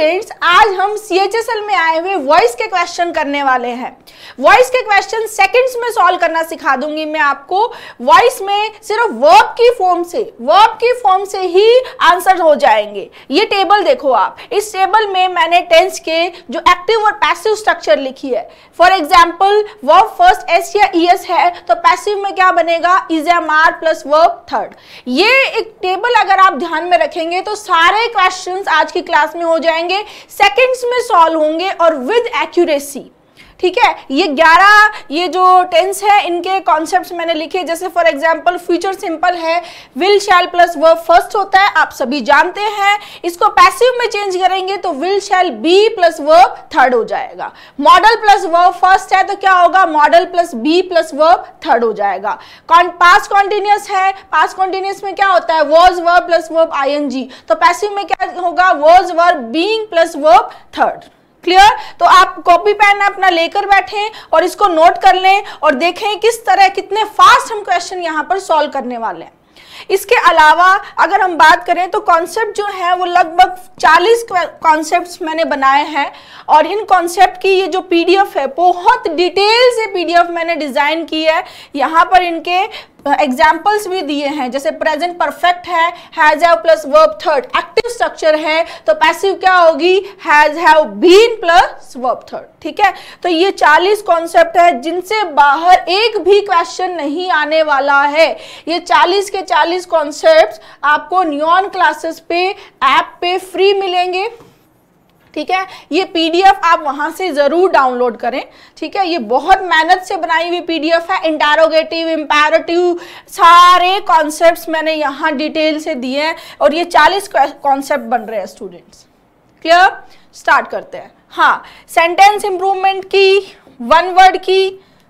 Students आज हम सी में आए हुए वॉइस के क्वेश्चन करने वाले हैं वॉइस के क्वेश्चन सेकंड्स में सॉल्व करना सिखा दूंगी मैं आपको वॉइस में सिर्फ वर्ब की फॉर्म से वर्ब की फॉर्म से ही आंसर हो जाएंगे ये टेबल देखो आप इस टेबल में मैंने टेंस के जो एक्टिव और पैसिव स्ट्रक्चर लिखी है for example verb first s या ई e एस है तो पैसिव में क्या बनेगा is am are plus verb third ये एक टेबल अगर आप ध्यान में रखेंगे तो सारे क्वेश्चन आज की क्लास में हो जाएंगे जाएंगे सेकेंड्स में सॉल्व होंगे और विद एक्यूरेसी ठीक है ये ग्यारह ये जो टेंस है इनके कॉन्सेप्ट मैंने लिखे जैसे फॉर एग्जाम्पल फ्यूचर सिंपल है will shall plus verb first होता है आप सभी जानते हैं इसको पैसिव में चेंज करेंगे तो will shall be plus verb third हो जाएगा मॉडल प्लस वर्ब फर्स्ट है तो क्या होगा modal plus be plus verb third हो जाएगा पास कॉन्टिन्यूस है पास कॉन्टिन्यूस में क्या होता है वर्ज वर्ब प्लस वर्ब जी तो पैसिव में क्या होगा was verb being plus verb third clear तो आप कॉपी पेन अपना लेकर बैठें और इसको नोट कर लें और देखें किस तरह कितने फास्ट हम क्वेश्चन यहाँ पर सॉल्व करने वाले हैं इसके अलावा अगर हम बात करें तो कॉन्सेप्ट जो है वो लगभग 40 कॉन्सेप्ट्स मैंने बनाए हैं और इन कॉन्सेप्ट की ये जो पीडीएफ है बहुत डिटेल से पीडीएफ मैंने डिज़ाइन की है यहाँ पर इनके एग्जाम्पल्स भी दिए हैं जैसे प्रेजेंट परफेक्ट है has have plus verb third active structure है तो पैसिव क्या होगी has have been plus verb third ठीक है तो ये 40 कॉन्सेप्ट है जिनसे बाहर एक भी क्वेश्चन नहीं आने वाला है ये 40 के 40 कॉन्सेप्ट आपको न्यून क्लासेस पे ऐप पे फ्री मिलेंगे ठीक है ये पीडीएफ आप वहां से जरूर डाउनलोड करें ठीक है ये बहुत मेहनत से बनाई हुई पीडीएफ है इंटारोगेटिव इंपेरेटिव सारे कॉन्सेप्ट मैंने यहाँ डिटेल से दिए हैं और ये चालीस कॉन्सेप्ट बन रहे हैं स्टूडेंट्स क्लियर स्टार्ट करते हैं हाँ सेंटेंस इंप्रूवमेंट की वन वर्ड की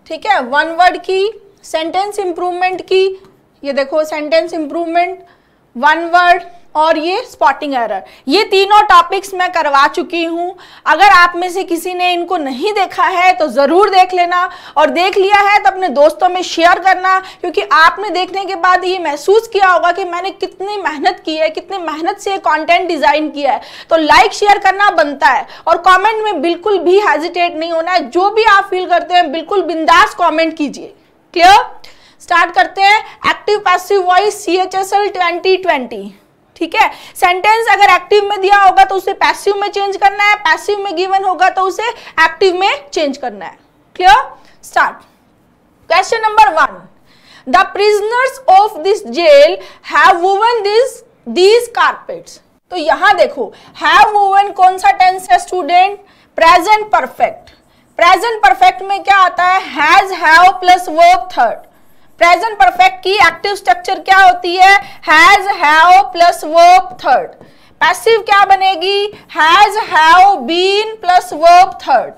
ठीक है वन वर्ड की सेंटेंस इंप्रूवमेंट की ये देखो सेंटेंस इम्प्रूवमेंट वन वर्ड और ये स्पॉटिंग एरर ये तीनों टॉपिक्स मैं करवा चुकी हूँ अगर आप में से किसी ने इनको नहीं देखा है तो ज़रूर देख लेना और देख लिया है तो अपने दोस्तों में शेयर करना क्योंकि आपने देखने के बाद ये महसूस किया होगा कि मैंने कितनी मेहनत की है कितनी मेहनत से कंटेंट डिज़ाइन किया है तो लाइक शेयर करना बनता है और कॉमेंट में बिल्कुल भी हेजिटेट नहीं होना है जो भी आप फील करते हैं बिल्कुल बिंदास कॉमेंट कीजिए क्लियर स्टार्ट करते हैं active passive voice C H S L twenty twenty ठीक है सेंटेंस अगर एक्टिव में दिया होगा तो उसे पैसिव में चेंज करना है पैसिव में गिवन होगा तो उसे एक्टिव में चेंज करना है clear start question number one the prisoners of this jail है तो यहां देखो हैव वुवन कौन सा टेंस है student present perfect present perfect में क्या आता है has have plus verb third present perfect की एक्टिव स्ट्रक्चर क्या होती है has have plus verb third passive क्या बनेगी has have been plus verb third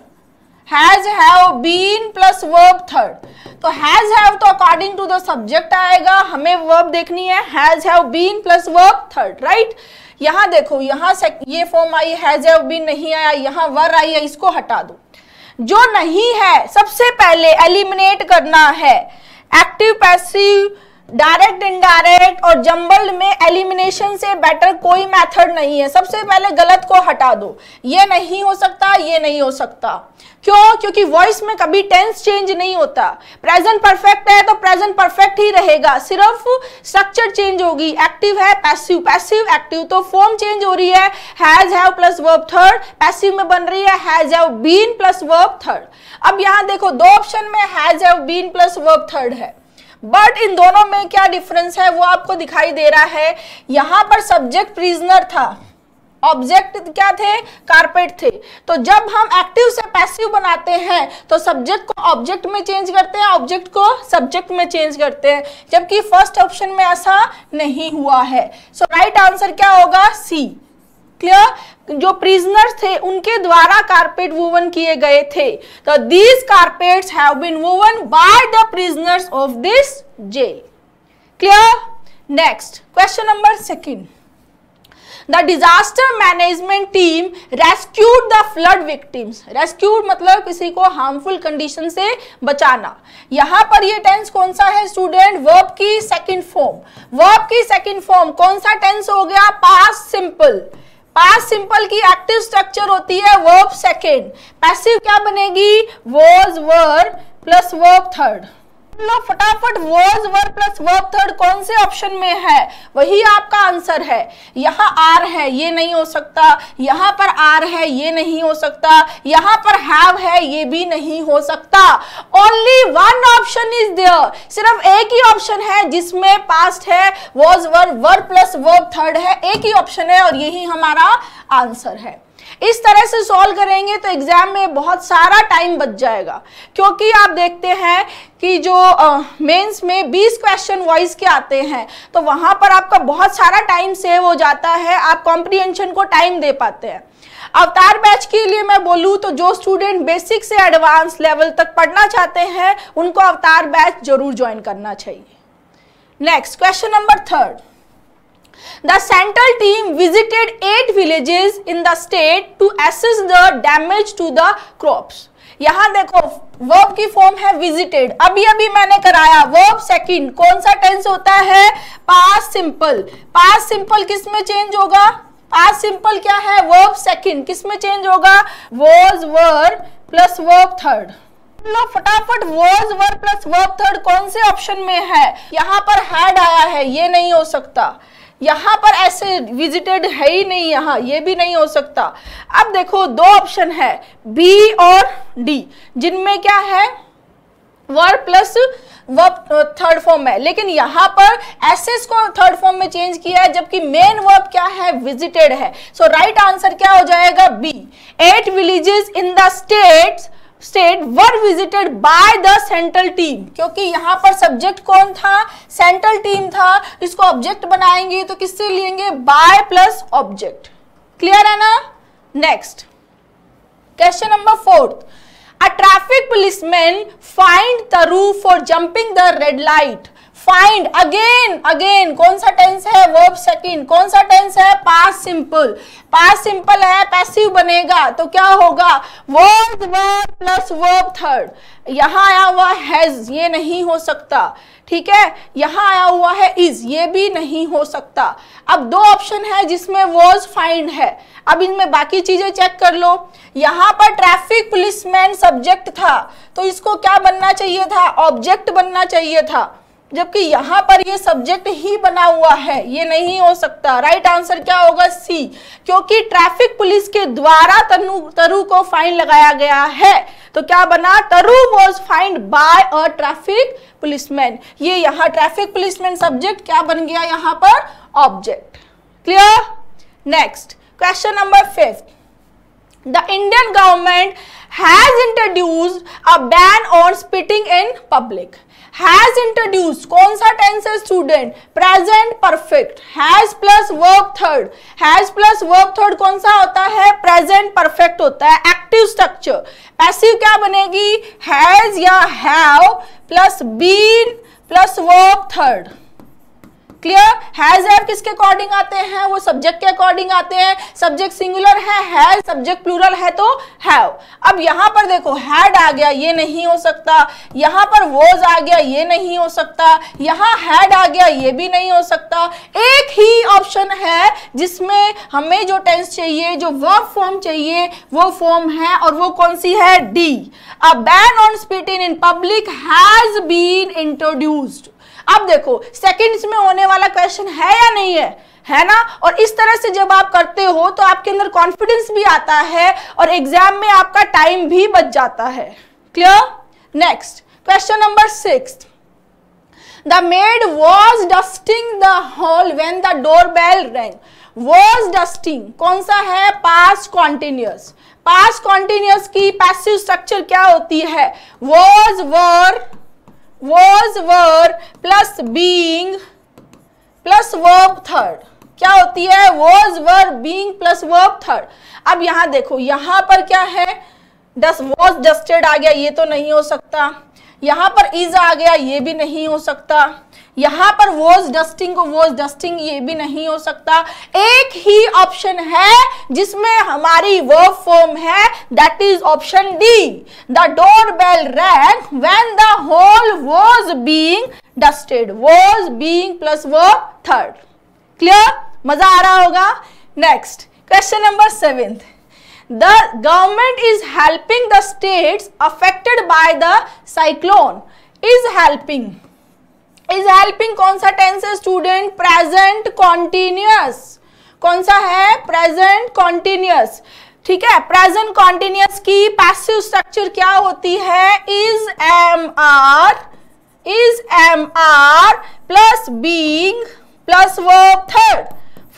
has have been plus verb third तो हैज हैव तो अकॉर्डिंग टू द सब्जेक्ट आएगा हमें वर्ब देखनी है has have been plus verb third right यहां देखो यहां से ये फॉर्म आई हैज हैव बीन नहीं आया यहां वर आई है इसको हटा दो जो नहीं है सबसे पहले एलिमिनेट करना है active passive डायरेक्ट इनडायरेक्ट और जंबल्ड में एलिमिनेशन से बेटर कोई मेथड नहीं है सबसे पहले गलत को हटा दो ये नहीं हो सकता ये नहीं हो सकता क्यों क्योंकि वॉइस में कभी टेंस चेंज नहीं होता प्रेजेंट परफेक्ट है तो प्रेजेंट परफेक्ट ही रहेगा सिर्फ स्ट्रक्चर चेंज होगी एक्टिव है पैसिव पैसिव एक्टिव तो फॉर्म चेंज हो रही है has have plus verb third passive में बन रही है has have been plus verb third अब यहां देखो दो ऑप्शन में has have been plus verb third है बट इन दोनों में क्या डिफरेंस है वो आपको दिखाई दे रहा है यहां पर सब्जेक्ट प्रिजनर था ऑब्जेक्ट क्या थे कारपेट थे तो जब हम एक्टिव से पैसिव बनाते हैं तो सब्जेक्ट को ऑब्जेक्ट में चेंज करते हैं ऑब्जेक्ट को सब्जेक्ट में चेंज करते हैं जबकि फर्स्ट ऑप्शन में ऐसा नहीं हुआ है सो राइट आंसर क्या होगा सी क्लियर जो प्रिजनर्स थे उनके द्वारा कारपेट वोवन किए गए थे तो these carpets have been woven by the prisoners of this jail clear next question number second The disaster management team rescued the flood victims. Rescued मतलब किसी को harmful condition से बचाना यहां पर यह टेंस कौन सा है स्टूडेंट वर्ब की सेकंड फॉर्म वर्ब की सेकंड फॉर्म कौन सा टेंस हो गया पास सिंपल पास सिंपल की एक्टिव स्ट्रक्चर होती है वर्ब सेकेंड पैसिव क्या बनेगी was verb plus verb third लो फटाफट word were plus verb third कौन से ऑप्शन में है वही आपका आंसर है यहाँ आर है ये नहीं हो सकता यहाँ पर आर है ये नहीं हो सकता यहाँ पर हैव है ये भी नहीं हो सकता only one option is there सिर्फ एक ही ऑप्शन है जिसमें पास्ट है was were were plus verb third है एक ही ऑप्शन है और यही हमारा आंसर है इस तरह से सॉल्व करेंगे तो एग्जाम में बहुत सारा टाइम बच जाएगा क्योंकि आप देखते हैं कि जो मेंस uh, में 20 क्वेश्चन वाइज के आते हैं तो वहां पर आपका बहुत सारा टाइम सेव हो जाता है आप कॉम्प्रीहेंशन को टाइम दे पाते हैं अवतार बैच के लिए मैं बोलूँ तो जो स्टूडेंट बेसिक से एडवांस लेवल तक पढ़ना चाहते हैं उनको अवतार बैच जरूर ज्वाइन करना चाहिए next question number third The central team visited 8 villages in the state to assess the damage to the crops. यहां देखो वर्ब की फॉर्म है विजिटेड अभी अभी मैंने कराया वर्ब सेकंड कौन सा टेंस होता है पास सिंपल पास सिंपल किस में चेंज होगा पास सिंपल क्या है वर्ब सेकंड किस में चेंज होगा was were plus verb third लो फटाफट was were plus verb third कौन से ऑप्शन में है यहां पर हैड आया है ये नहीं हो सकता यहां पर ऐसे विजिटेड है ही नहीं यहां ये भी नहीं हो सकता अब देखो दो ऑप्शन है बी और डी जिनमें क्या है were plus verb third form है लेकिन यहां पर एसेस को थर्ड फॉर्म में चेंज किया है जबकि मेन वर्ब क्या है विजिटेड है सो राइट आंसर क्या हो जाएगा B eight villages in the states state were visited by the central team क्योंकि यहाँ पर सब्जेक्ट कौन था सेंट्रल टीम था इसको ऑब्जेक्ट बनाएंगे तो किससे लेंगे बाय प्लस ऑब्जेक्ट क्लियर है ना next question number fourth a traffic policeman fined the roof for jumping the red light fined again again कौन सा टेंस है वर्ब सेकंड कौन सा टेंस है पास सिंपल पास सिंपल है पैसिव बनेगा तो क्या होगा verb verb plus verb third यहां आया हुआ हैज ये नहीं हो सकता ठीक है यहाँ आया हुआ है इज ये भी नहीं हो सकता अब दो ऑप्शन है जिसमें वॉज फाइंड है अब इनमें बाकी चीजें चेक कर लो यहाँ पर ट्रैफिक पुलिसमैन सब्जेक्ट था तो इसको क्या बनना चाहिए था ऑब्जेक्ट बनना चाहिए था जबकि यहां पर ये सब्जेक्ट ही बना हुआ है ये नहीं हो सकता राइट आंसर क्या होगा सी क्योंकि ट्रैफिक पुलिस के द्वारा तनु तरु को फाइन लगाया गया है तो क्या बना Taru was fined by a traffic policeman ये यहाँ ट्रैफिक पुलिसमैन सब्जेक्ट क्या बन गया यहां पर object clear next question number fifth the Indian government has introduced a ban on spitting in public has introduce कौन सा टेंस है student present perfect has plus verb third has plus verb third कौन सा होता है present perfect होता है active structure passive क्या बनेगी हैज या have plus been plus verb third clear has have किसके अकॉर्डिंग आते हैं वो सब्जेक्ट के अकॉर्डिंग आते हैं सब्जेक्ट सिंगुलर है हैज सब्जेक्ट प्लूरल है तो हैव अब यहां पर देखो हैड आ गया ये नहीं हो सकता यहां पर वोज आ गया ये नहीं हो सकता यहां हैड आ गया ये भी नहीं हो सकता एक ही ऑप्शन है जिसमें हमें जो टेंस चाहिए जो वर्ब फॉर्म चाहिए वो फॉर्म है और वो कौन सी है D a ban on spitting in public has been introduced अब देखो सेकंड्स में होने वाला क्वेश्चन है या नहीं है है ना और इस तरह से जब आप करते हो तो आपके अंदर कॉन्फिडेंस भी आता है और एग्जाम में आपका टाइम भी बच जाता है clear next question number six maid was dusting the hall when the door bell rang. Was dusting कौन सा है पास कॉन्टिन्यूस पास कॉन्टिन्यूस की पैसिव स्ट्रक्चर क्या होती है? Was were was were plus being plus verb third क्या होती है was were being plus verb third अब यहां देखो यहां पर क्या है डस वॉज डस्टेड आ गया ये तो नहीं हो सकता यहां पर इज आ गया ये भी नहीं हो सकता यहाँ पर वोज डस्टिंग को वोज डस्टिंग ये भी नहीं हो सकता एक ही ऑप्शन है जिसमें हमारी वर्ब फॉर्म है that is option D the door bell rang when the hall was being dusted was being plus वो थर्ड क्लियर मजा आ रहा होगा next question number seventh the government is helping the states affected by the cyclone is helping is helping कौन सा tense है student present continuous कौन सा है प्रेजेंट कॉन्टिन्यूस ठीक है प्रेजेंट कॉन्टिन्यूस की पैसिव स्ट्रक्चर क्या होती है is am are is am are plus being plus verb third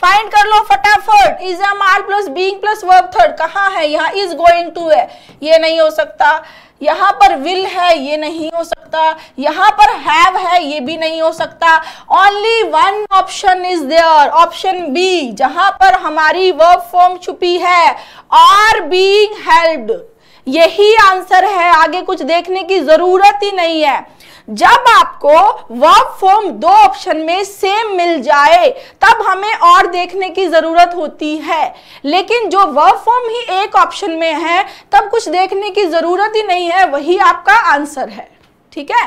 find कर लो फटाफट is am are plus being plus verb third कहा है यहाँ इज गोइंग टू है ये नहीं हो सकता यहाँ पर विल है ये नहीं हो सकता यहाँ पर हैव है ये भी नहीं हो सकता only one option is there option B जहां पर हमारी वर्क फॉर्म छुपी है आर बीइंग हेल्ड यही आंसर है आगे कुछ देखने की जरूरत ही नहीं है जब आपको वर्क फॉर्म दो ऑप्शन में सेम मिल जाए तब हमें और देखने की ज़रूरत होती है लेकिन जो वर्क फॉर्म ही एक ऑप्शन में है तब कुछ देखने की ज़रूरत ही नहीं है वही आपका आंसर है ठीक है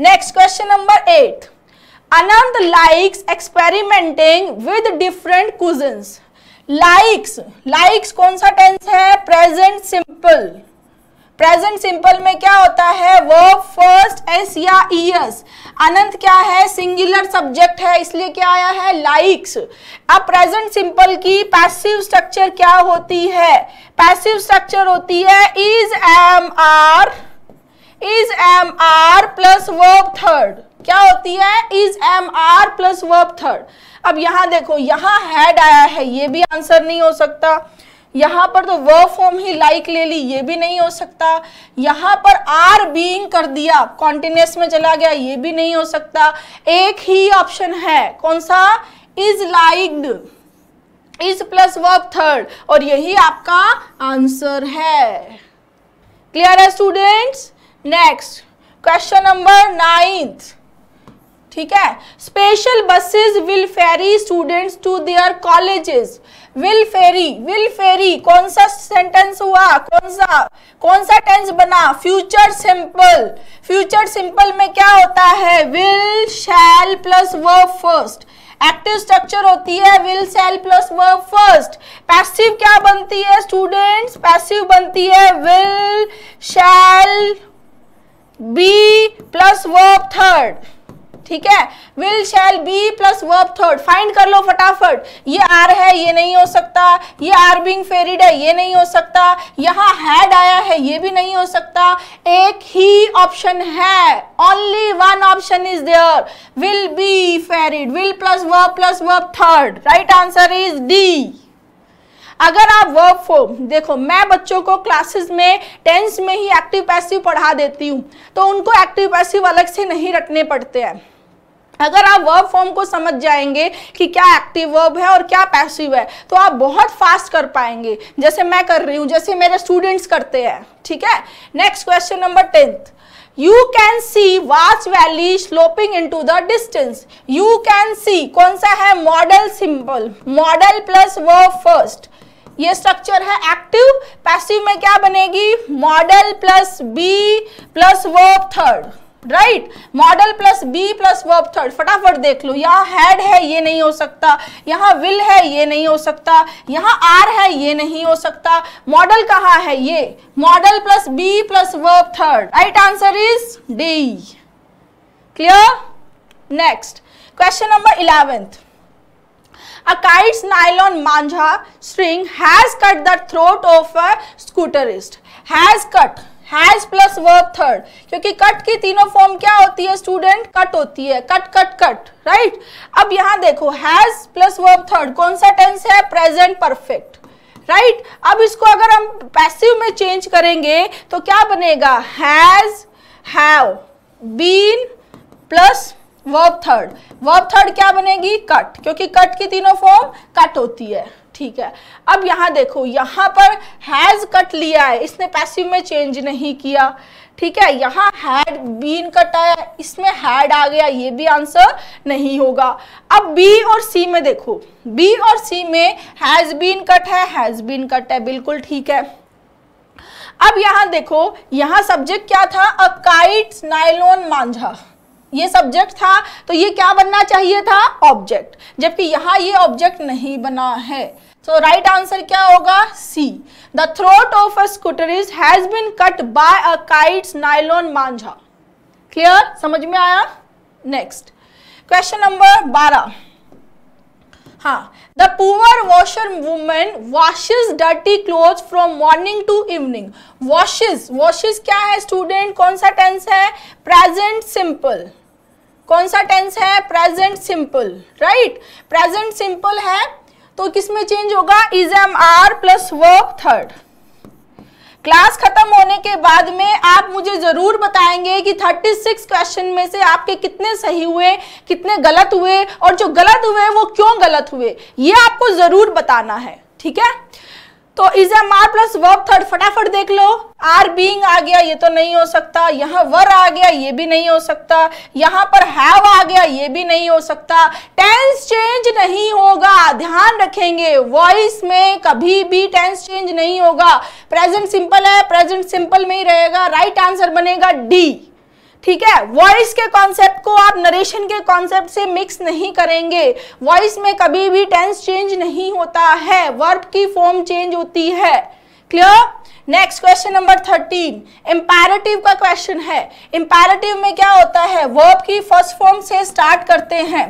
next question number eight Anant likes experimenting with different cuisines likes likes कौन सा टेंस है प्रेजेंट सिंपल प्रेजेंट सिंपल में क्या होता है वर्ब फर्स्ट एस या ईयर्स e अनंत क्या है सिंगुलर सब्जेक्ट है इसलिए क्या आया है लाइक्स अब प्रेजेंट सिंपल की पैसिव स्ट्रक्चर क्या होती है पैसिव स्ट्रक्चर होती है is am are is am are plus verb third क्या होती है is am are plus verb third अब यहां देखो यहां हैड आया है ये भी आंसर नहीं हो सकता यहां पर तो वर्ब फॉर्म ही लाइक ले ली ये भी नहीं हो सकता यहाँ पर आर बीइंग कर दिया कॉन्टिन्यूस में चला गया ये भी नहीं हो सकता एक ही ऑप्शन है कौन सा is liked is plus verb third और यही आपका आंसर है क्लियर है students next question number ninth ठीक है special buses will ferry students to their colleges will ferry will ferry कौन सा सेंटेंस हुआ कौन सा कौन सा टेंस बना फ्यूचर सिंपल फ्यूचर सिंपल में क्या होता है will shall plus verb first active structure होती है will shall plus verb first passive क्या बनती है स्टूडेंट्स पैसिव बनती है will shall be plus verb third ठीक है will shall be plus verb third find कर लो फटाफट ये आर है ये नहीं हो सकता ये आर बिंग फेरिड है ये नहीं हो सकता यहाँ हैड आया है ये भी नहीं हो सकता एक ही ऑप्शन है only one option is there will be ferried will plus verb plus verb third right answer is D अगर आप वर्ब फॉर्म देखो मैं बच्चों को क्लासेस में टेंस में ही एक्टिव पैसिव पढ़ा देती हूँ तो उनको एक्टिव पैसिव अलग से नहीं रटने पड़ते हैं अगर आप वर्ब फॉर्म को समझ जाएंगे कि क्या एक्टिव वर्ब है और क्या पैसिव है तो आप बहुत फास्ट कर पाएंगे जैसे मैं कर रही हूं जैसे मेरे स्टूडेंट्स करते हैं ठीक है next question number tenth you can see watch valley sloping into the distance you can see कौन सा है modal simple modal plus verb first ये स्ट्रक्चर है एक्टिव पैसिव में क्या बनेगी modal plus be plus verb third right modal plus be plus verb third फटाफट देख लो यहाँ हैड है ये नहीं हो सकता यहाँ विल है ये नहीं हो सकता यहाँ आर है ये नहीं हो सकता मॉडल कहाँ है ये modal plus be plus verb third right answer is D clear next question number eleventh A kite's nylon manja string has cut the throat of a scooterist. Has cut. Has plus verb third क्योंकि cut की तीनों form क्या होती है student cut होती है cut cut cut right अब यहां देखो हैज प्लस वर्ब थर्ड कौन सा टेंस है प्रेजेंट परफेक्ट राइट अब इसको अगर हम पैसिव में चेंज करेंगे तो क्या बनेगा has have been plus verb third verb third क्या बनेगी कट क्योंकि कट की तीनों फॉर्म कट होती है ठीक है अब यहाँ देखो यहां पर हैज़ कट लिया है इसने पैसिव में चेंज नहीं किया ठीक है यहाँ हैड बीन कट आया इसमें हैड आ गया ये भी आंसर नहीं होगा अब बी और सी में देखो बी और सी में हैज़ बीन कट है हैज़ बीन कट है बिल्कुल ठीक है अब यहाँ देखो यहाँ सब्जेक्ट क्या था अ काइट नाइलोन मांझा ये सब्जेक्ट था तो ये क्या बनना चाहिए था ऑब्जेक्ट जबकि यहाँ ये ऑब्जेक्ट नहीं बना है सो राइट आंसर क्या होगा C the throat of a scooterist has been cut by a kite's nylon manjha clear समझ में आया नेक्स्ट क्वेश्चन नंबर बारह हाँ the poor washer women washes dirty cloth from morning to evening washes washes क्या है student कौन सा tense है प्रेजेंट सिंपल कौन सा टेंस है present simple right present simple है तो किस में चेंज होगा इज एम आर प्लस वो थर्ड क्लास खत्म होने के बाद में आप मुझे जरूर बताएंगे कि 36 क्वेश्चन में से आपके कितने सही हुए कितने गलत हुए और जो गलत हुए वो क्यों गलत हुए ये आपको जरूर बताना है ठीक है तो is am are plus verb third फटाफट देख लो आर बींग आ गया ये तो नहीं हो सकता यहाँ वर आ गया ये भी नहीं हो सकता यहाँ पर हैव आ गया ये भी नहीं हो सकता टेंस चेंज नहीं होगा ध्यान रखेंगे वॉइस में कभी भी टेंस चेंज नहीं होगा प्रेजेंट सिंपल है प्रेजेंट सिंपल में ही रहेगा राइट right आंसर बनेगा डी ठीक है वॉइस के कॉन्सेप्ट को आप नरेशन के कॉन्सेप्ट से मिक्स नहीं करेंगे वॉइस में कभी भी टेंस चेंज नहीं होता है वर्ब की फॉर्म चेंज होती है clear next question number thirteen imperative का क्वेश्चन है इम्पैरेटिव में क्या होता है वर्ब की फर्स्ट फॉर्म से स्टार्ट करते हैं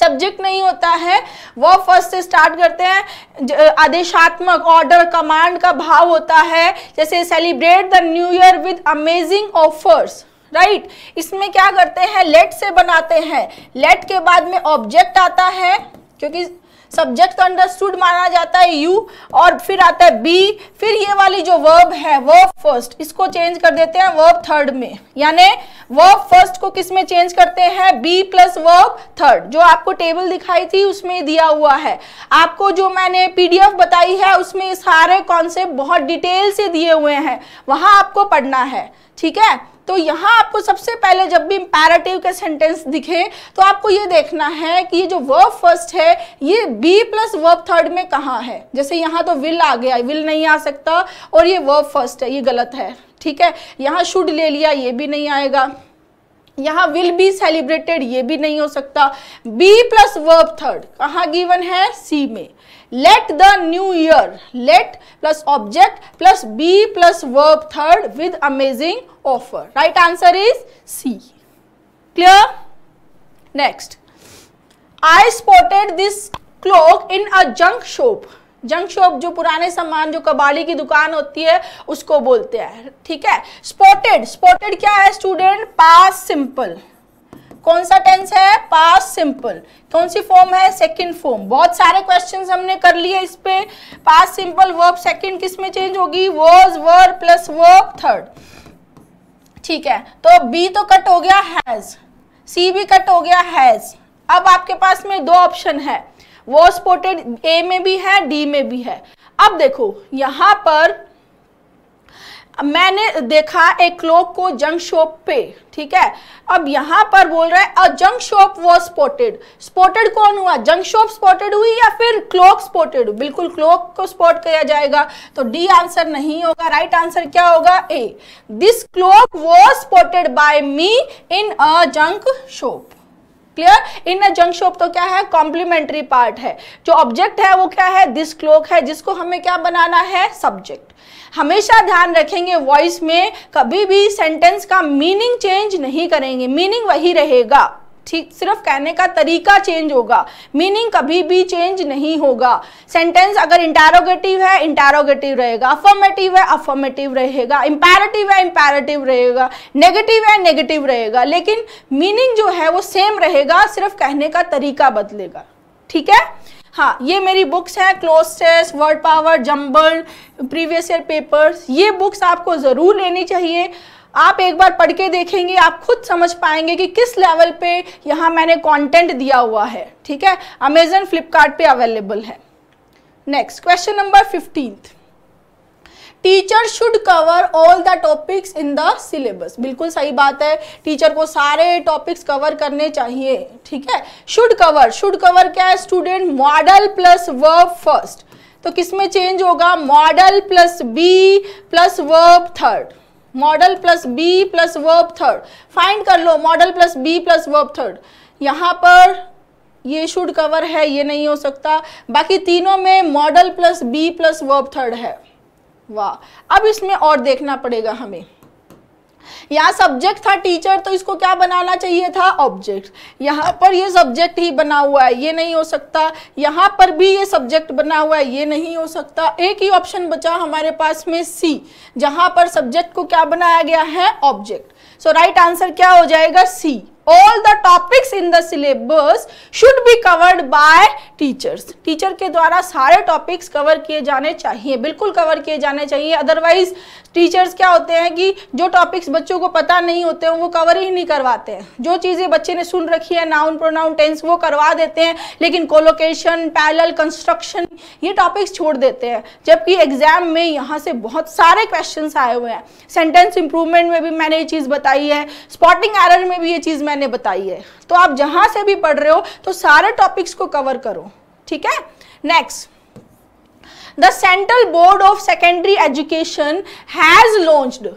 सब्जेक्ट नहीं होता है वो फर्स्ट से स्टार्ट करते हैं आदेशात्मक ऑर्डर कमांड का भाव होता है जैसे celebrate the new year with amazing offers right right? इसमें क्या करते हैं लेट से बनाते हैं लेट के बाद में ऑब्जेक्ट आता है क्योंकि सब्जेक्ट तो अंडरस्टूड माना जाता है यू और फिर आता है बी फिर ये वाली जो वर्ब है वर्ब फर्स्ट इसको चेंज कर देते हैं वर्ब थर्ड में यानी वर्ब फर्स्ट को किस में चेंज करते हैं बी प्लस वर्ब थर्ड जो आपको टेबल दिखाई थी उसमें दिया हुआ है आपको जो मैंने पीडीएफ बताई है उसमें सारे कॉन्सेप्ट बहुत डिटेल से दिए हुए हैं वहां आपको पढ़ना है ठीक है तो यहां आपको सबसे पहले जब भी इंपेरेटिव के सेंटेंस दिखे तो आपको ये देखना है कि ये जो वर्ब फर्स्ट है ये बी प्लस वर्ब थर्ड में कहा है जैसे यहाँ तो विल आ गया विल नहीं आ सकता और ये वर्ब फर्स्ट है ये गलत है ठीक है यहाँ शुड ले लिया ये भी नहीं आएगा यहाँ विल बी सेलिब्रेटेड ये भी नहीं हो सकता बी प्लस वर्ब थर्ड कहाँ गिवन है सी में let the new year let plus object plus be plus verb third with amazing offer right answer is C clear next I spotted this clock in a junk shop junk shop जो पुराने सामान जो कबाड़ी की दुकान होती है उसको बोलते हैं ठीक है स्पॉटेड स्पॉटेड क्या है स्टूडेंट पास सिंपल कौन सा टेंस है पास सिंपल कौन सी फॉर्म है सेकंड फॉर्म बहुत सारे क्वेश्चंस हमने कर लिए इस पे पास सिंपल वर्ब सेकंड किस में चेंज होगी was were plus verb third ठीक है तो बी तो कट हो गया हैज सी भी कट हो गया हैज अब आपके पास में दो ऑप्शन है वॉज पोटेड ए में भी है डी में भी है अब देखो यहां पर मैंने देखा ए क्लोक को जंक शॉप पे ठीक है अब यहां पर बोल रहा है a junk shop was spotted spotted कौन हुआ जंक शॉप स्पॉटेड हुई या फिर क्लॉक स्पॉटेड बिल्कुल क्लॉक को स्पॉट किया जाएगा तो डी आंसर नहीं होगा राइट आंसर क्या होगा A this clock was spotted by me in a junk shop clear in a junk shop तो क्या है कॉम्प्लीमेंट्री पार्ट है जो ऑब्जेक्ट है वो क्या है दिस क्लॉक है जिसको हमें क्या बनाना है सब्जेक्ट हमेशा ध्यान रखेंगे वॉइस में कभी भी सेंटेंस का मीनिंग चेंज नहीं करेंगे मीनिंग वही रहेगा ठीक सिर्फ कहने का तरीका चेंज होगा मीनिंग कभी भी चेंज नहीं होगा सेंटेंस अगर इंटारोगेटिव है इंटारोगेटिव रहेगा अफर्मेटिव है अफर्मेटिव रहेगा इंपेरेटिव है इम्पेरेटिव रहेगा नेगेटिव है नेगेटिव रहेगा लेकिन मीनिंग जो है वो सेम रहेगा सिर्फ कहने का तरीका बदलेगा ठीक है हाँ ये मेरी बुक्स हैं cloze test word power jumble previous year papers ये बुक्स आपको ज़रूर लेनी चाहिए आप एक बार पढ़ के देखेंगे आप खुद समझ पाएंगे कि किस लेवल पे यहाँ मैंने कंटेंट दिया हुआ है ठीक है अमेजन फ्लिपकार्ट अवेलेबल है next question number fifteenth teacher should cover all the topics in the syllabus बिल्कुल सही बात है टीचर को सारे टॉपिक्स कवर करने चाहिए ठीक है शुड कवर शुड कवर क्या है student modal plus verb first तो किसमें चेंज होगा modal plus be plus verb third modal plus be plus verb third find कर लो modal plus be plus verb third यहाँ पर ये शुड कवर है ये नहीं हो सकता बाकी तीनों में modal plus be plus verb third है वाह अब इसमें और देखना पड़ेगा हमें यहाँ सब्जेक्ट था टीचर तो इसको क्या बनाना चाहिए था ऑब्जेक्ट यहाँ पर ये सब्जेक्ट ही बना हुआ है ये नहीं हो सकता यहाँ पर भी ये सब्जेक्ट बना हुआ है ये नहीं हो सकता एक ही ऑप्शन बचा हमारे पास में सी जहाँ पर सब्जेक्ट को क्या बनाया गया है ऑब्जेक्ट सो राइट आंसर क्या हो जाएगा सी all the topics in the syllabus should be covered by teachers teacher के द्वारा सारे topics cover किए जाने चाहिए बिल्कुल cover किए जाने चाहिए otherwise teachers क्या होते हैं कि जो topics बच्चों को पता नहीं होते हैं वो cover ही नहीं करवाते हैं जो चीज़ें बच्चे ने सुन रखी है noun pronoun tense वो करवा देते हैं लेकिन collocation parallel construction ये topics छोड़ देते हैं जबकि एग्जाम में यहाँ से बहुत सारे क्वेश्चन आए हुए हैं सेंटेंस इंप्रूवमेंट में भी मैंने ये चीज़ बताई है स्पॉटिंग एरर में भी ये चीज़ मैंने बताई है तो आप जहां से भी पढ़ रहे हो तो सारे टॉपिक्स को कवर करो ठीक है next the central board of secondary education has launched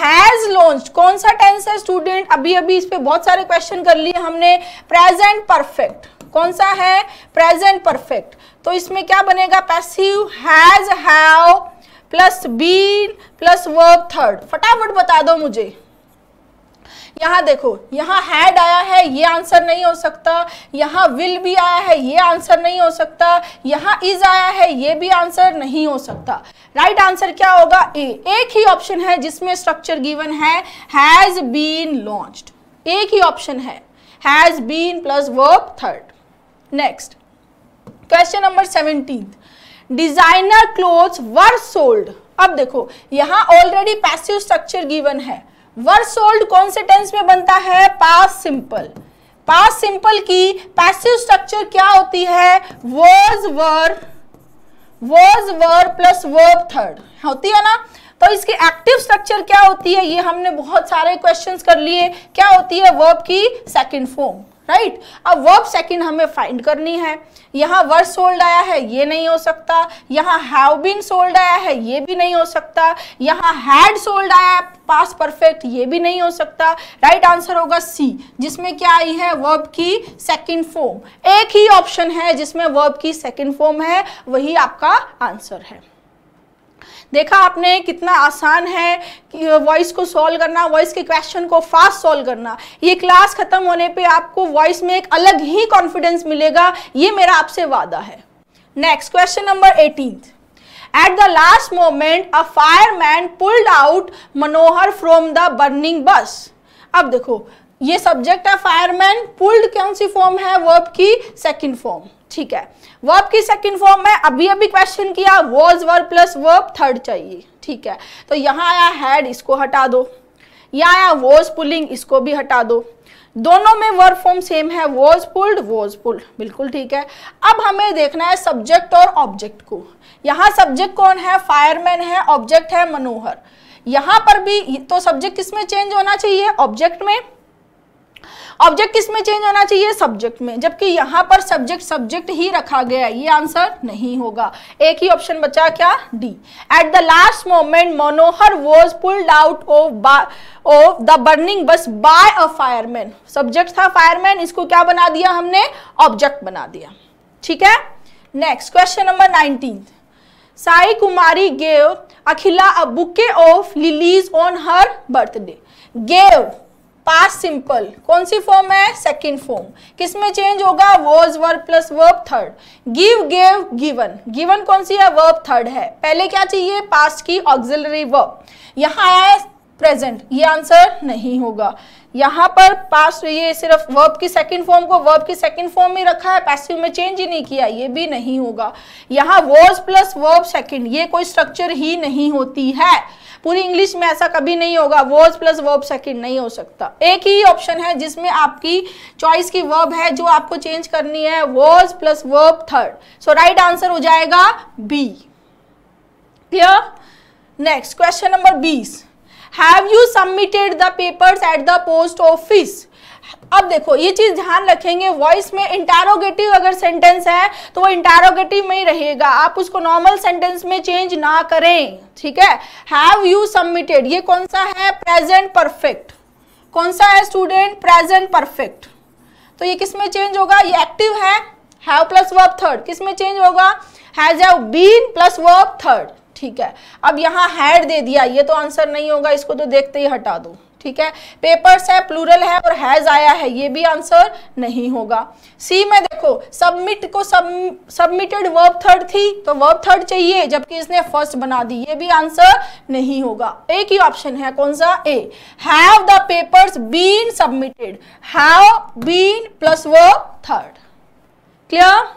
ज लॉन्च कौन सा टेंस है स्टूडेंट अभी अभी इस पर बहुत सारे क्वेश्चन कर लिए हमने प्रेजेंट परफेक्ट कौन सा है प्रेजेंट परफेक्ट तो इसमें क्या बनेगा passive has have plus been plus verb third फटाफट बता दो मुझे यहाँ देखो यहाँ हैड आया है ये आंसर नहीं हो सकता यहाँ विल भी आया है ये आंसर नहीं हो सकता यहाँ इज आया है ये भी आंसर नहीं हो सकता राइट right आंसर क्या होगा ए एक ही ऑप्शन है जिसमें स्ट्रक्चर गिवन है हैज बीन लॉन्च्ड एक ही ऑप्शन है has been plus verb third next question number seventeen designer cloth were sold अब देखो यहां ऑलरेडी पैसिव स्ट्रक्चर गिवन है वर्स ओल्ड कौन से टेंस में बनता है पास सिंपल पास सिंपल की पैसिव स्ट्रक्चर क्या होती है was were was were plus verb third होती है ना तो इसकी एक्टिव स्ट्रक्चर क्या होती है ये हमने बहुत सारे क्वेश्चंस कर लिए क्या होती है वर्ब की सेकंड फॉर्म राइट अब वर्ब सेकंड हमें फाइंड करनी है यहाँ वर्ड सोल्ड आया है ये नहीं हो सकता यहाँ हैव बीन सोल्ड आया है ये भी नहीं हो सकता यहाँ हैड सोल्ड आया है पास परफेक्ट ये भी नहीं हो सकता राइट आंसर होगा सी जिसमें क्या आई है वर्ब की सेकंड फॉर्म एक ही ऑप्शन है जिसमें वर्ब की सेकंड फॉर्म है वही आपका आंसर है देखा आपने कितना आसान है कि वॉइस को सॉल्व करना वॉइस के क्वेश्चन को फास्ट सॉल्व करना ये क्लास खत्म होने पे आपको वॉइस में एक अलग ही कॉन्फिडेंस मिलेगा ये मेरा आपसे वादा है next question number eighteen the last moment a fire man pulled out Manohar from the burning bus अब देखो ये सब्जेक्ट है फायरमैन पुल्ड कौन सी फॉर्म है वर्ब की सेकंड फॉर्म ठीक है वर्ब की सेकंड फॉर्म में अभी अभी क्वेश्चन किया was verb plus verb third चाहिए ठीक है तो यहाँ आया हैड इसको हटा दो यहाँ आया वॉज पुलिंग इसको भी हटा दो दोनों में वर्ब फॉर्म सेम है वॉज पुल्ड वॉज पुल्ड बिल्कुल ठीक है अब हमें देखना है सब्जेक्ट और ऑब्जेक्ट को यहाँ सब्जेक्ट कौन है फायरमैन है ऑब्जेक्ट है मनोहर यहाँ पर भी तो सब्जेक्ट किस में चेंज होना चाहिए ऑब्जेक्ट में ऑब्जेक्ट किस में चेंज होना चाहिए सब्जेक्ट में जबकि यहां पर सब्जेक्ट सब्जेक्ट ही रखा गया है ये आंसर नहीं होगा एक ही ऑप्शन बचा क्या D at the last moment Manohar was pulled out of of the burning bus by a fireman subject था फायरमैन इसको क्या बना दिया हमने ऑब्जेक्ट बना दिया ठीक है next question number nineteen Sai Kumari gave Akhila a bouquet of lilies on her birthday gave past simple कौन सी फॉर्म है सेकंड फॉर्म किसमें चेंज होगा was verb plus verb third give gave given given कौन सी है वर्ब थर्ड है पहले क्या चाहिए पास की ऑक्सिलरी वर्ब यहाँ आया है प्रेजेंट ये आंसर नहीं होगा यहाँ पर पास्ट ये सिर्फ वर्ब की सेकंड फॉर्म को वर्ब की सेकंड फॉर्म में रखा है पैसिव में चेंज ही नहीं किया ये भी नहीं होगा यहाँ वर्ज प्लस वर्ब सेकंड ये कोई स्ट्रक्चर ही नहीं होती है पूरी इंग्लिश में ऐसा कभी नहीं होगा वर्ब प्लस वर्ब सेकेंड नहीं हो सकता एक ही ऑप्शन है जिसमें आपकी चॉइस की वर्ब है जो आपको चेंज करनी है verb plus verb third so right answer हो जाएगा B clear next question number बीस have you submitted the papers at the post office अब देखो ये चीज ध्यान रखेंगे वॉइस में इंटारोगेटिव अगर सेंटेंस है तो वो इंटारोगेटिव में ही रहेगा आप उसको नॉर्मल सेंटेंस में चेंज ना करें ठीक है हैव यू सबमिटेड ये कौन सा है प्रेजेंट परफेक्ट कौन सा है स्टूडेंट प्रेजेंट परफेक्ट तो ये किस में चेंज होगा ये एक्टिव है हैव प्लस वर्ब थर्ड किस में चेंज होगा has have been plus verb third ठीक है अब यहां हैड दे दिया ये तो आंसर नहीं होगा इसको तो देखते ही हटा दो ठीक है पेपर्स है प्लूरल है और हैज आया है ये भी आंसर नहीं होगा सी में देखो सबमिट को सब सबमिटेड वर्ब थर्ड थी तो वर्ब थर्ड चाहिए जबकि इसने फर्स्ट बना दी ये भी आंसर नहीं होगा एक ही ऑप्शन है कौन सा A have the papers been submitted have been plus verb third clear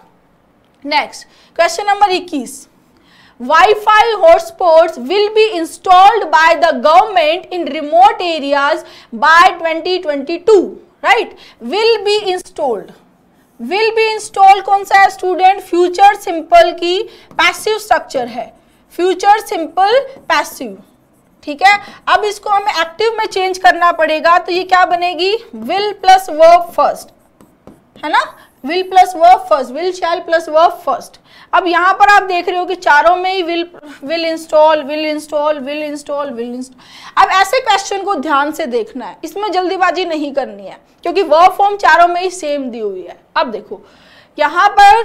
next question number इक्कीस Wi-Fi hotspots will be installed by the government in remote areas by 2022 right will be installed will be installed कौन सा है student future simple की passive structure है future simple passive ठीक है अब इसको हमें एक्टिव में चेंज करना पड़ेगा तो ये क्या बनेगी विल प्लस वर्ब फर्स्ट है ना will plus verb first will shall plus verb first अब यहाँ पर आप देख रहे हो कि चारों में ही will will install will install will install will install अब ऐसे क्वेश्चन को ध्यान से देखना है इसमें जल्दीबाजी नहीं करनी है क्योंकि वर्ब फॉर्म चारों में ही सेम दी हुई है अब देखो यहाँ पर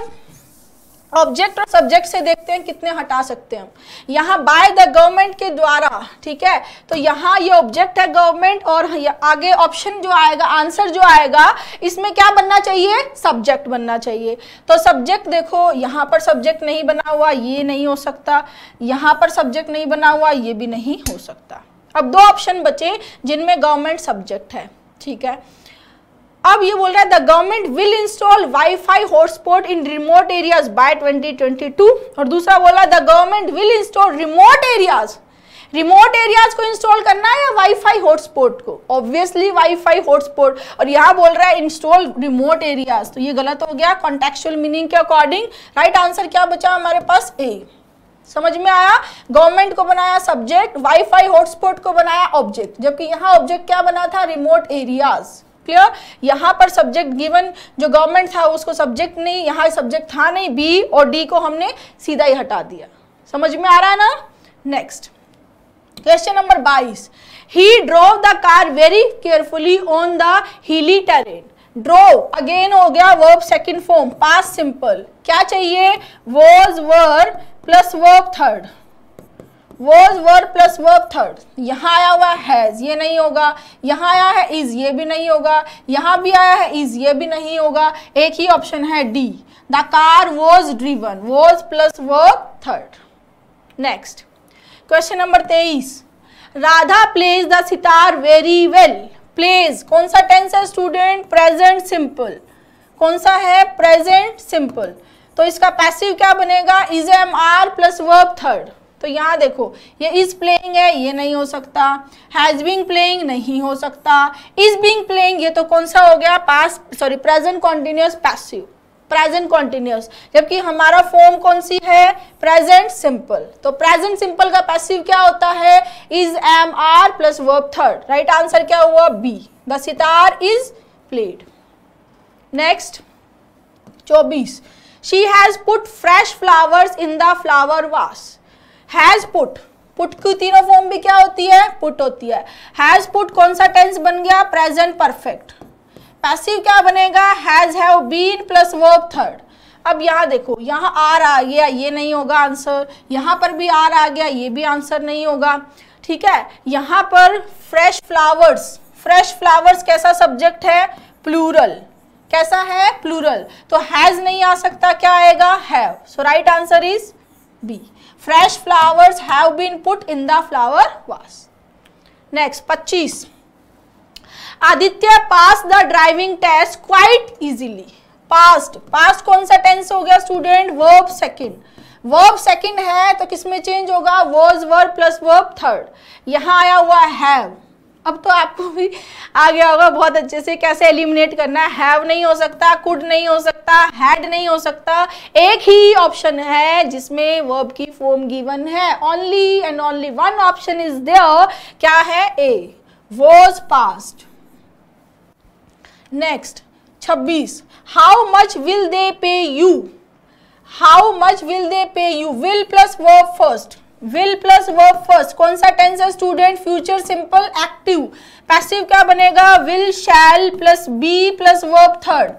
ऑब्जेक्ट और सब्जेक्ट से देखते हैं कितने हटा सकते हैं यहाँ बाय द गवर्नमेंट के द्वारा ठीक है तो यहाँ ये ऑब्जेक्ट है गवर्नमेंट और आगे ऑप्शन जो आएगा आंसर जो आएगा इसमें क्या बनना चाहिए सब्जेक्ट बनना चाहिए तो सब्जेक्ट देखो यहाँ पर सब्जेक्ट नहीं बना हुआ ये नहीं हो सकता यहाँ पर सब्जेक्ट नहीं बना हुआ ये भी नहीं हो सकता अब दो ऑप्शन बचे जिनमें गवर्नमेंट सब्जेक्ट है ठीक है अब ये बोल रहा है the government will install wifi hotspot in remote areas by 2022 और दूसरा बोला the government will install remote areas remote areas को इंस्टॉल करना है या वाईफाई हॉटस्पॉट को ऑब्वियसली वाईफाई हॉटस्पॉट और यहाँ बोल रहा है इंस्टॉल रिमोट एरियाज तो ये गलत हो गया कॉन्टेक्चुअल मीनिंग के अकॉर्डिंग राइट आंसर क्या बचा हमारे पास ए समझ में आया गवर्नमेंट को बनाया सब्जेक्ट वाईफाई हॉटस्पॉट को बनाया ऑब्जेक्ट जबकि यहाँ ऑब्जेक्ट क्या बना था रिमोट एरियाज क्लियर यहाँ पर सब्जेक्ट गिवन जो गवर्नमेंट था उसको सब्जेक्ट नहीं यहाँ सब्जेक्ट था नहीं बी और डी को हमने सीधा ही हटा दिया समझ में आ रहा है ना नेक्स्ट क्वेश्चन नंबर बाईस he drove the car very carefully on the hilly terrain drove again हो गया verb second form past simple क्या चाहिए was were plus verb third was were plus verb third यहाँ आया हुआ हैज़ ये नहीं होगा यहाँ आया है इज़ ये भी नहीं होगा यहाँ भी आया है इज़ ये भी नहीं होगा एक ही ऑप्शन है D the car was driven was plus verb third next question number तेईस Radha plays the sitar very well plays कौन सा टेंस है स्टूडेंट प्रेजेंट सिंपल कौन सा है प्रेजेंट सिंपल तो इसका पैसिव क्या बनेगा is am are plus verb third तो यहाँ देखो ये इज प्लेइंग है ये नहीं हो सकता हैज बिंग प्लेइंग नहीं हो सकता इज बिंग प्लेइंग ये तो कौन सा हो गया past sorry present continuous passive present continuous जबकि हमारा फॉर्म कौन सी है प्रेजेंट सिंपल तो प्रेजेंट सिंपल का पैसिव क्या होता है is am are plus verb third right answer क्या हुआ B the sitar is played next चौबीस she has put fresh flowers in the flower vase has put put की तीनों फॉर्म भी क्या होती है पुट होती है हैज पुट कौन सा टेंस बन गया प्रेजेंट परफेक्ट पैसिव क्या बनेगा has have been plus verb third अब यहाँ देखो यहाँ आर आ गया ये नहीं होगा आंसर यहाँ पर भी आर आ गया ये भी आंसर नहीं होगा ठीक है यहाँ पर फ्रेश फ्लावर्स फ्रेश फ्लावर्स कैसा सब्जेक्ट है प्लूरल कैसा है प्लूरल तो हैज नहीं आ सकता क्या आएगा have so right answer is B fresh flowers have been put in the flower vase next पच्चीस Aditya passed the driving test quite easily past past कौन सा टेंस हो गया student verb second verb second है तो किसमें चेंज होगा was verb plus verb third यहां आया हुआ हैव अब तो आपको भी आ गया होगा बहुत अच्छे से कैसे एलिमिनेट करना है हैव नहीं हो सकता कुड नहीं हो सकता हैड नहीं हो सकता एक ही ऑप्शन है जिसमें वर्ब की फॉर्म गिवन है only and only one option is there क्या है ए वॉज पास्ट नेक्स्ट छब्बीस how much will they pay you how much will they pay you will plus verb first will plus verb first कौन सा tense है student future simple active passive क्या बनेगा will shall plus be plus verb third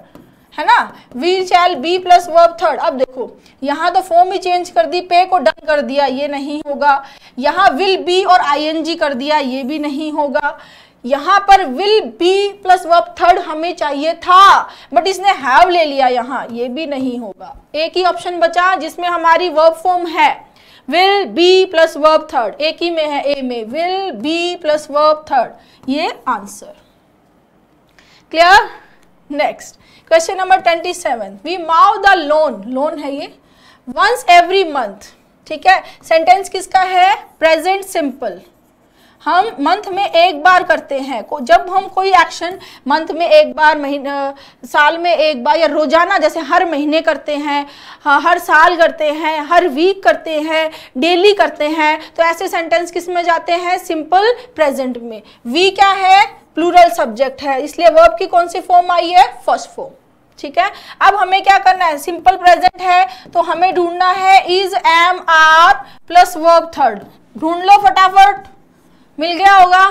है ना will shall be plus verb third अब देखो यहाँ तो फॉर्म ही चेंज कर दी पे को डन कर दिया ये नहीं होगा यहाँ विल बी और आईएनजी कर दिया ये भी नहीं होगा यहाँ पर will be plus verb third हमें चाहिए था बट इसने हैव ले लिया यहाँ ये भी नहीं होगा एक ही ऑप्शन बचा जिसमें हमारी वर्ब फॉर्म है will be plus verb third एक ही में है ए में will be plus verb third ये answer clear next question number twenty seven we mow the lawn lawn है ये वंस एवरी मंथ ठीक है सेंटेंस किसका है प्रेजेंट सिंपल हम मंथ में एक बार करते हैं जब हम कोई एक्शन मंथ में एक बार महीना साल में एक बार या रोजाना जैसे हर महीने करते हैं हर साल करते हैं हर वीक करते हैं डेली करते हैं तो ऐसे सेंटेंस किस में जाते हैं सिंपल प्रेजेंट में वी क्या है प्लूरल सब्जेक्ट है इसलिए वर्ब की कौन सी फॉर्म आई है फर्स्ट फॉर्म ठीक है अब हमें क्या करना है सिंपल प्रेजेंट है तो हमें ढूंढना है is am are plus verb third ढूंढ लो फटाफट मिल गया होगा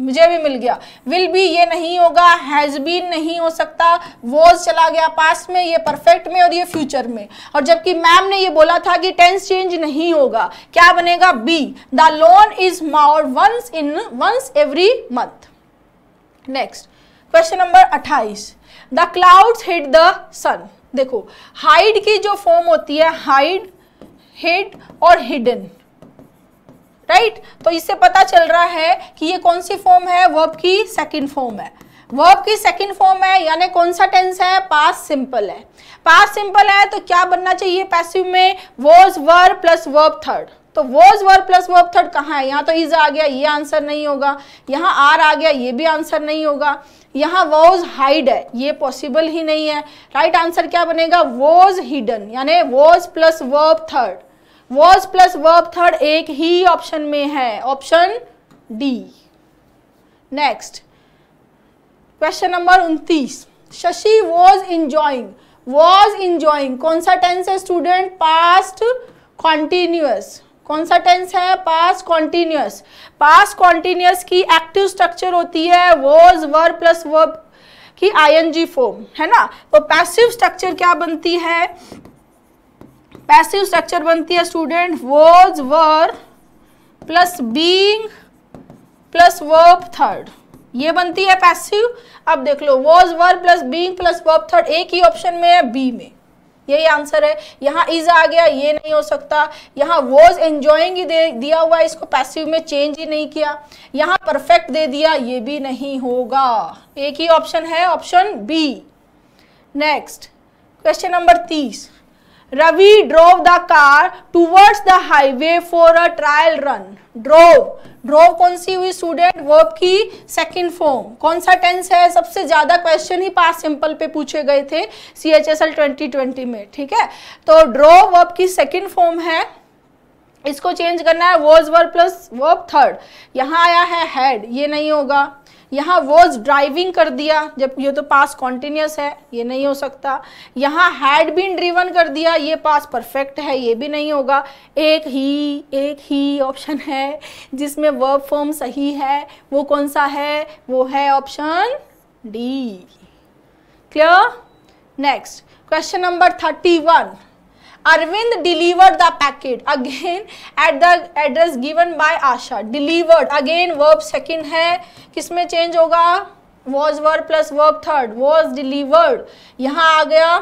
मुझे भी मिल गया विल बी ये नहीं होगा हैज बीन नहीं हो सकता वॉज चला गया पास्ट में ये परफेक्ट में और ये फ्यूचर में और जबकि मैम ने ये बोला था कि टेंस चेंज नहीं होगा क्या बनेगा B the lawn is mowed once in once every month next question number अट्ठाईस the clouds hid the sun देखो हाइड की जो फॉर्म होती है हाइड हिट और हिडन राइट तो इससे पता चल रहा है कि ये कौन सी फॉर्म है वर्ब की सेकेंड फॉर्म है वर्ब की सेकंड फॉर्म है यानी कौन सा टेंस है पास सिंपल है पास सिंपल है तो क्या बनना चाहिए पैसिव में was were plus verb third तो was were plus verb third कहाँ है यहाँ तो इज आ गया ये आंसर नहीं होगा यहाँ आर आ गया ये भी आंसर नहीं होगा यहाँ वॉज हाइड है ये पॉसिबल ही नहीं है राइट right आंसर क्या बनेगा वॉज हिडन यानी was plus verb third was plus verb third एक ही ऑप्शन में है option D next question number उनतीस Shashi was enjoying was enjoying कौन सा टेंस है स्टूडेंट पास्ट कॉन्टिन्यूस कौन सा टेंस है पास कॉन्टिन्यूस पास कॉन्टिन्यूस की एक्टिव स्ट्रक्चर होती है वॉज वर्ब प्लस वर्ब की आई जी फॉर्म है ना तो पैसिव स्ट्रक्चर क्या बनती है पैसिव स्ट्रक्चर बनती है student was were plus being plus verb third ये बनती है पैसिव अब देख लो was were plus being plus verb third एक ही ऑप्शन में है बी में यही आंसर है यहाँ इज आ गया ये नहीं हो सकता यहाँ वॉज एंजॉइंग ही दे दिया हुआ इसको पैसिव में चेंज ही नहीं किया यहाँ परफेक्ट दे दिया ये भी नहीं होगा एक ही ऑप्शन है option B next question number तीस Ravi drove the car towards the highway for a trial run. Drove. Drove कौन सी हुई स्टूडेंट वर्ब की सेकेंड फॉर्म कौन सा टेंस है सबसे ज्यादा क्वेश्चन ही पास सिंपल पे पूछे गए थे C H S L twenty twenty में ठीक है तो ड्रोव वर्ब की सेकेंड फॉर्म है इसको चेंज करना है verge verb plus verb third यहाँ आया है हेड ये नहीं होगा यहाँ वॉज ड्राइविंग कर दिया जब ये तो पास कॉन्टिन्यूस है ये नहीं हो सकता यहाँ हैड बीन ड्रीवन कर दिया ये पास परफेक्ट है ये भी नहीं होगा एक ही एक ही ऑप्शन है जिसमें वर्ब फॉर्म सही है वो कौन सा है वो है option D clear next question number thirty one Arvind delivered the packet again at the address given by Asha delivered again verb second है किस में चेंज होगा was verb plus verb third was delivered यहाँ आ गया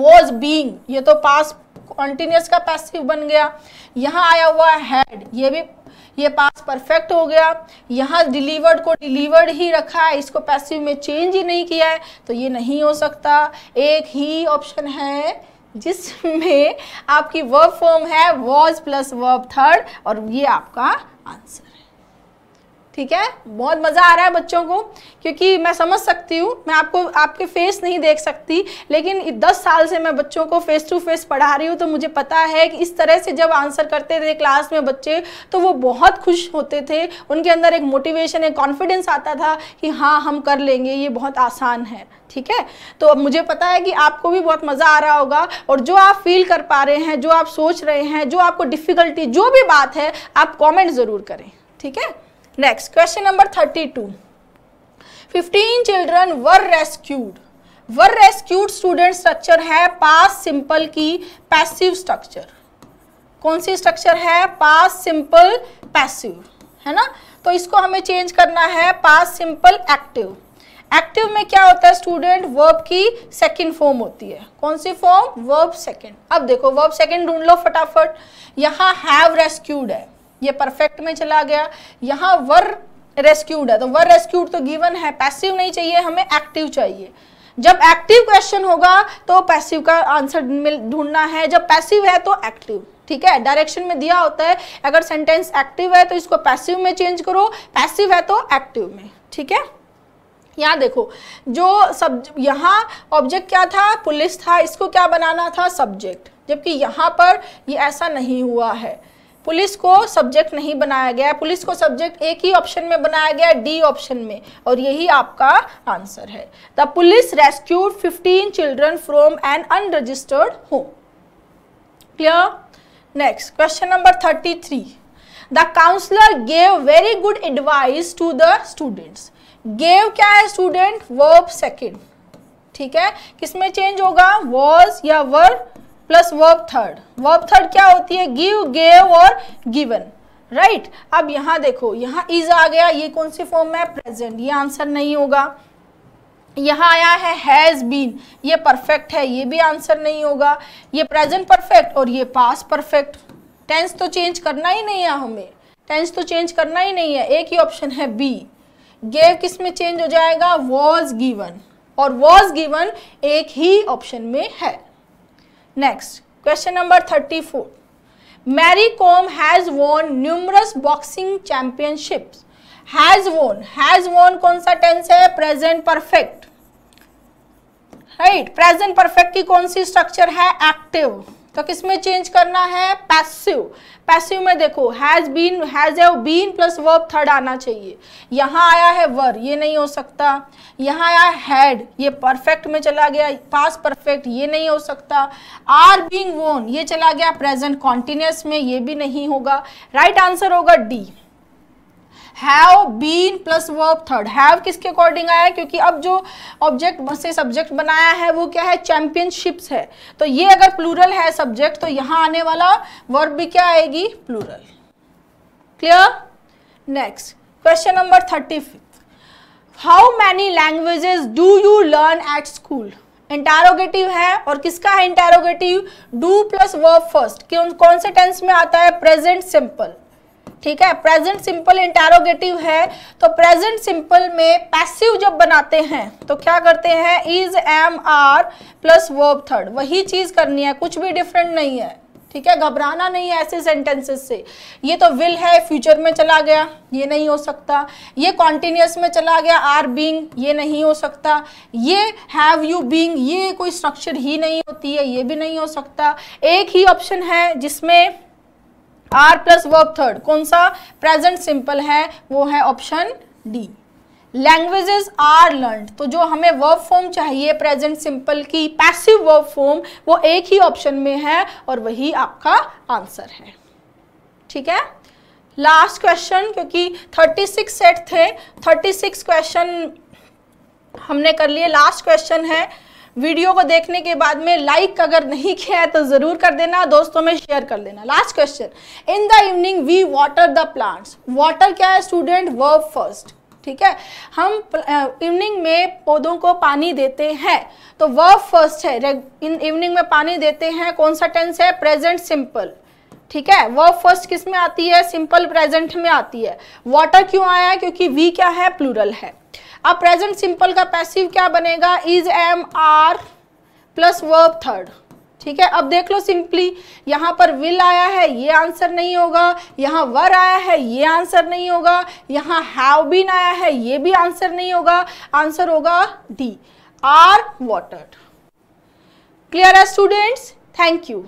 वॉज बींग ये तो पास continuous का पैसिव बन गया यहाँ आया हुआ हैड ये भी ये पास परफेक्ट हो गया यहाँ डिलीवर्ड को डिलीवर्ड ही रखा है इसको पैसिव में चेंज ही नहीं किया है तो ये नहीं हो सकता एक ही ऑप्शन है जिसमें आपकी वर्ब फॉर्म है वॉज प्लस वर्ब थर्ड और ये आपका आंसर ठीक है बहुत मज़ा आ रहा है बच्चों को क्योंकि मैं समझ सकती हूँ मैं आपको आपके फेस नहीं देख सकती लेकिन दस साल से मैं बच्चों को फेस टू फेस पढ़ा रही हूँ तो मुझे पता है कि इस तरह से जब आंसर करते थे क्लास में बच्चे तो वो बहुत खुश होते थे उनके अंदर एक मोटिवेशन एक कॉन्फिडेंस आता था कि हाँ हम कर लेंगे ये बहुत आसान है ठीक है तो अब मुझे पता है कि आपको भी बहुत मज़ा आ रहा होगा और जो आप फील कर पा रहे हैं जो आप सोच रहे हैं जो आपको डिफ़िकल्टी जो भी बात है आप कॉमेंट ज़रूर करें ठीक है next question number thirty two fifteen children were rescued were rescued student structure है पास सिंपल की पैसिव स्ट्रक्चर कौन सी स्ट्रक्चर है पास सिंपल पैसिव है ना तो इसको हमें चेंज करना है पास सिंपल एक्टिव एक्टिव में क्या होता है स्टूडेंट वर्ब की सेकंड फॉर्म होती है कौन सी फॉर्म वर्ब सेकंड अब देखो वर्ब सेकंड ढूंढ लो फटाफट यहाँ हैव रेस्क्यूड है ये परफेक्ट में चला गया यहाँ वर रेस्क्यूड है तो वर रेस्क्यूड तो गिवन है पैसिव नहीं चाहिए हमें एक्टिव चाहिए जब एक्टिव क्वेश्चन होगा तो पैसिव का आंसर मिल ढूंढना है जब पैसिव है तो एक्टिव ठीक है डायरेक्शन में दिया होता है अगर सेंटेंस एक्टिव है तो इसको पैसिव में चेंज करो पैसिव है तो एक्टिव में ठीक है यहाँ देखो जो सब यहाँ ऑब्जेक्ट क्या था पुलिस था इसको क्या बनाना था सब्जेक्ट जबकि यहाँ पर ये ऐसा नहीं हुआ है पुलिस को सब्जेक्ट नहीं बनाया गया पुलिस को सब्जेक्ट एक ही ऑप्शन में बनाया गया डी ऑप्शन में और यही आपका आंसर है the police rescued 15 children from an unregistered home clear next question number 33 the counsellor gave very good advice to the students gave क्या है स्टूडेंट वर्ब सेकेंड ठीक है किसमें चेंज होगा वॉज या verb plus verb third verb third क्या होती है गिव गेव और गिवन राइट अब यहाँ देखो यहाँ इज आ गया ये कौन सी फॉर्म है प्रेजेंट ये आंसर नहीं होगा यहाँ आया है हैज़ बीन ये परफेक्ट है ये भी आंसर नहीं होगा ये प्रेजेंट परफेक्ट और ये पास परफेक्ट टेंस तो चेंज करना ही नहीं है हमें टेंस तो चेंज करना ही नहीं है एक ही ऑप्शन है बी गेव किस में चेंज हो जाएगा वॉज गिवन और वॉज गिवन एक ही ऑप्शन में है next question number thirty four Mary Kom has won numerous boxing championship has won has won कौन सा टेंस है present perfect right present perfect की कौन सी स्ट्रक्चर है एक्टिव तो किस में चेंज करना है पैसिव पैसिव में देखो has been has been plus verb third आना चाहिए यहाँ आया है वर ये नहीं हो सकता यहाँ आया हैड ये परफेक्ट में चला गया पास परफेक्ट ये नहीं हो सकता आर बींग वोन ये चला गया प्रेजेंट कॉन्टिन्यूस में ये भी नहीं होगा राइट right आंसर होगा D have been plus verb third have किसके अकॉर्डिंग आया क्योंकि अब जो ऑब्जेक्ट से सब्जेक्ट बनाया है वो क्या है चैंपियनशिप्स है तो ये अगर प्लूरल है सब्जेक्ट तो यहाँ आने वाला वर्ब भी क्या आएगी plural clear next question number thirty fifth how many languages do you learn at school interrogative है और किसका है interrogative do plus verb first कौन से टेंस में आता है प्रेजेंट सिंपल ठीक है प्रेजेंट सिंपल इंटेरोगेटिव है तो प्रेजेंट सिंपल में पैसिव जब बनाते हैं तो क्या करते हैं is am are plus verb third वही चीज करनी है कुछ भी डिफरेंट नहीं है ठीक है घबराना नहीं है ऐसे सेंटेंसेस से ये तो विल है फ्यूचर में चला गया ये नहीं हो सकता ये कॉन्टिन्यूस में चला गया आर बींग ये नहीं हो सकता ये हैव यू बींग ये कोई स्ट्रक्चर ही नहीं होती है ये भी नहीं हो सकता एक ही ऑप्शन है जिसमें आर प्लस वर्ब थर्ड कौन सा प्रेजेंट सिंपल है वो है option D languages are learn तो जो हमें वर्ब फॉर्म चाहिए प्रेजेंट सिंपल की पैसिव वर्ब फॉर्म वो एक ही ऑप्शन में है और वही आपका आंसर है ठीक है लास्ट क्वेश्चन क्योंकि 36 सेट थे 36 क्वेश्चन हमने कर लिए लास्ट क्वेश्चन है वीडियो को देखने के बाद में लाइक अगर नहीं किया है तो जरूर कर देना दोस्तों में शेयर कर देना last question in the evening we water the plants water क्या है स्टूडेंट वर्क फर्स्ट ठीक है हम इवनिंग में पौधों को पानी देते हैं तो वर्क फर्स्ट है इन इवनिंग में पानी देते हैं कौन सा टेंस है प्रेजेंट सिंपल ठीक है वर्क फर्स्ट किस में आती है सिंपल प्रेजेंट में आती है वाटर क्यों आया क्योंकि वी क्या है प्लूरल है अब प्रेजेंट सिंपल का पैसिव क्या बनेगा is am are plus verb third ठीक है अब देख लो सिंपली यहां पर विल आया है ये आंसर नहीं होगा यहां वर आया है ये आंसर नहीं होगा यहाँ हैव बीन आया है ये भी आंसर नहीं होगा आंसर होगा डी आर वॉटर क्लियर है स्टूडेंट्स थैंक यू